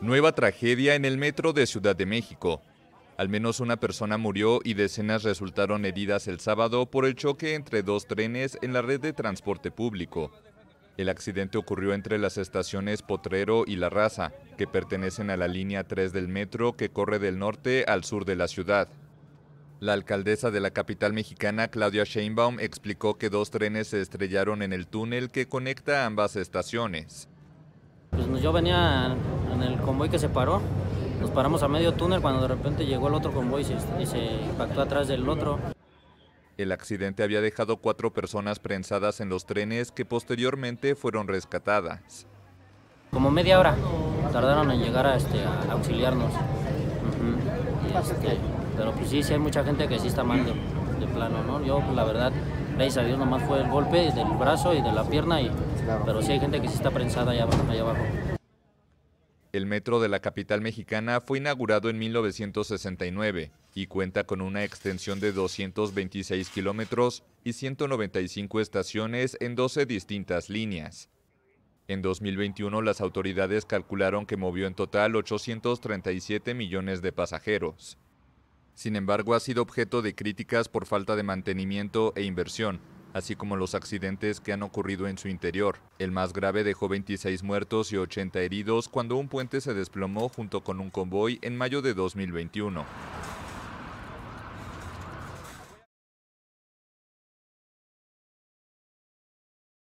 Nueva tragedia en el metro de Ciudad de México. Al menos una persona murió y decenas resultaron heridas el sábado por el choque entre dos trenes en la red de transporte público. El accidente ocurrió entre las estaciones Potrero y La Raza, que pertenecen a la línea 3 del metro que corre del norte al sur de la ciudad. La alcaldesa de la capital mexicana, Claudia Sheinbaum, explicó que dos trenes se estrellaron en el túnel que conecta ambas estaciones. Pues yo venía el convoy que se paró. Nos paramos a medio túnel cuando de repente llegó el otro convoy y se, impactó atrás del otro. El accidente había dejado cuatro personas prensadas en los trenes que posteriormente fueron rescatadas. Como media hora tardaron en llegar a, este, auxiliarnos. Este, pero pues sí, sí hay mucha gente que sí está mal de, plano, ¿no? Yo pues, la verdad, gracias salió Dios nomás fue el golpe del brazo y de la pierna, y, pero sí hay gente que sí está prensada allá, allá abajo. El metro de la capital mexicana fue inaugurado en 1969 y cuenta con una extensión de 226 kilómetros y 195 estaciones en 12 distintas líneas. En 2021 las autoridades calcularon que movió en total 837 millones de pasajeros. Sin embargo, ha sido objeto de críticas por falta de mantenimiento e inversión, así como los accidentes que han ocurrido en su interior. El más grave dejó 26 muertos y 80 heridos cuando un puente se desplomó junto con un convoy en mayo de 2021.